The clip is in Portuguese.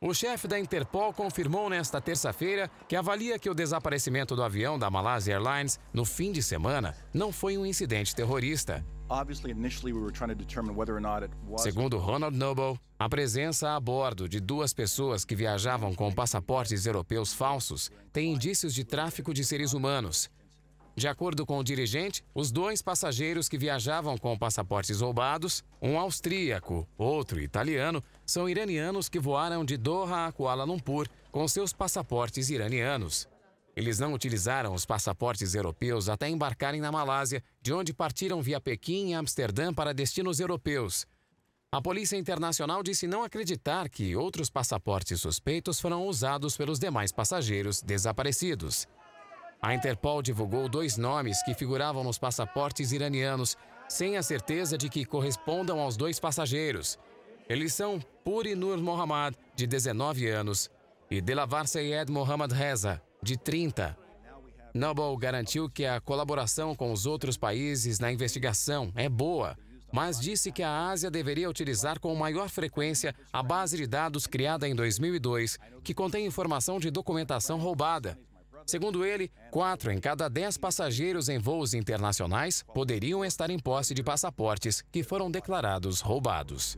O chefe da Interpol confirmou nesta terça-feira que avalia que o desaparecimento do avião da Malaysia Airlines no fim de semana não foi um incidente terrorista. Segundo Ronald Noble, a presença a bordo de duas pessoas que viajavam com passaportes europeus falsos tem indícios de tráfico de seres humanos. De acordo com o dirigente, os dois passageiros que viajavam com passaportes roubados, um austríaco, outro italiano, são iranianos que voaram de Doha a Kuala Lumpur com seus passaportes iranianos. Eles não utilizaram os passaportes europeus até embarcarem na Malásia, de onde partiram via Pequim e Amsterdã para destinos europeus. A Polícia Internacional disse não acreditar que outros passaportes suspeitos foram usados pelos demais passageiros desaparecidos. A Interpol divulgou dois nomes que figuravam nos passaportes iranianos, sem a certeza de que correspondam aos dois passageiros. Eles são Puri Nur Mohammad, de 19 anos, e Delavar Sayed Mohammad Reza, de 30. Noble garantiu que a colaboração com os outros países na investigação é boa, mas disse que a Ásia deveria utilizar com maior frequência a base de dados criada em 2002, que contém informação de documentação roubada Segundo ele, quatro em cada dez passageiros em voos internacionais poderiam estar em posse de passaportes que foram declarados roubados.